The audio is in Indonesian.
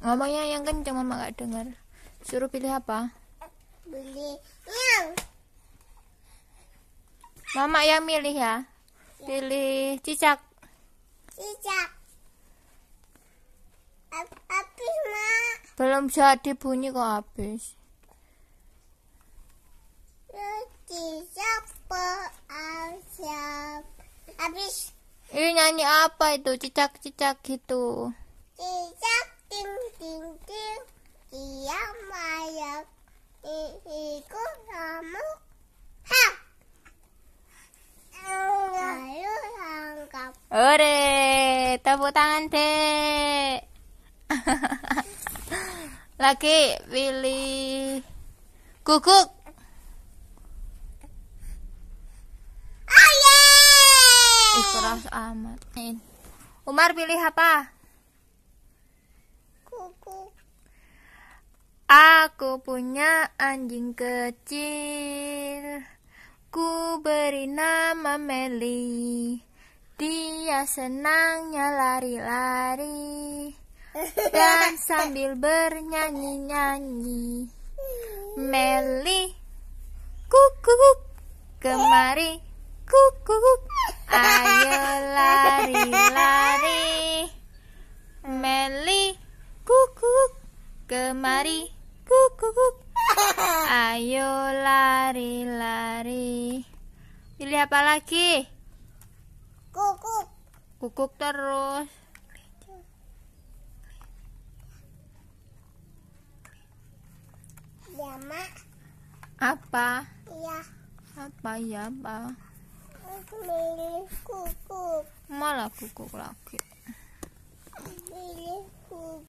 ngomongnya yang kenceng mama gak dengar suruh pilih apa pilih yang mama yang milih ya, pilih cicak cicak habis ma belum jadi bunyi kok habis cicak ah, habis ini nyanyi apa itu cicak-cicak gitu cicak Ore, tepuk tangan dek. Lagi pilih kukuk. Oh, yeah. Ih, keras Umar pilih apa? Kuku. Aku punya anjing kecil. Ku beri nama Meli dia senangnya lari-lari dan sambil bernyanyi-nyanyi. Meli, kukuk, kemari, kukuk, ayo lari-lari. Meli, kukuk, kemari, kukuk, ayo lari-lari. Pilih apa lagi? kukuk terus. Ya, Apa? Iya. Apa ya, Pak? Milih kukuk. Malah kukuk lagi. Milih kukuk.